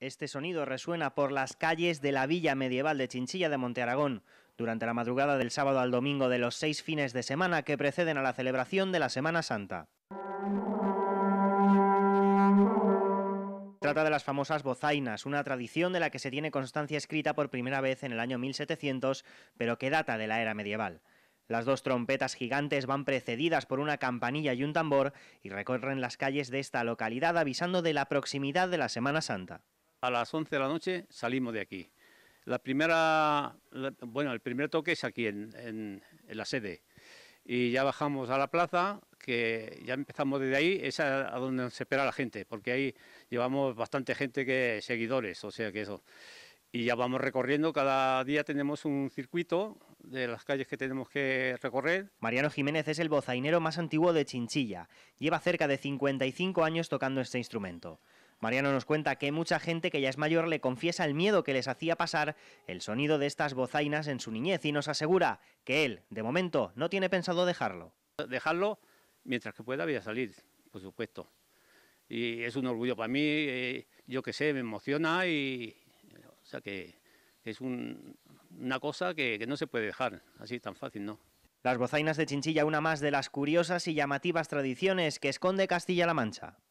Este sonido resuena por las calles de la villa medieval de Chinchilla de Monte Aragón, durante la madrugada del sábado al domingo de los seis fines de semana que preceden a la celebración de la Semana Santa. Trata de las famosas bozainas, una tradición de la que se tiene constancia escrita por primera vez en el año 1700, pero que data de la era medieval. Las dos trompetas gigantes van precedidas por una campanilla y un tambor y recorren las calles de esta localidad avisando de la proximidad de la Semana Santa a las 11 de la noche salimos de aquí. La primera, bueno, el primer toque es aquí en, la sede y ya bajamos a la plaza que ya empezamos desde ahí, es a, donde se espera la gente, porque ahí llevamos bastante gente que seguidores, o sea que eso. Y ya vamos recorriendo, cada día tenemos un circuito de las calles que tenemos que recorrer. Mariano Jiménez es el bozainero más antiguo de Chinchilla. Lleva cerca de 55 años tocando este instrumento. Mariano nos cuenta que mucha gente que ya es mayor le confiesa el miedo que les hacía pasar el sonido de estas bozainas en su niñez y nos asegura que él, de momento, no tiene pensado dejarlo. Dejarlo mientras que pueda voy a salir, por supuesto. Y es un orgullo para mí, eh, yo que sé, me emociona y... O sea que es una cosa que, que no se puede dejar así tan fácil, ¿no? Las bozainas de Chinchilla, una más de las curiosas y llamativas tradiciones que esconde Castilla-La Mancha.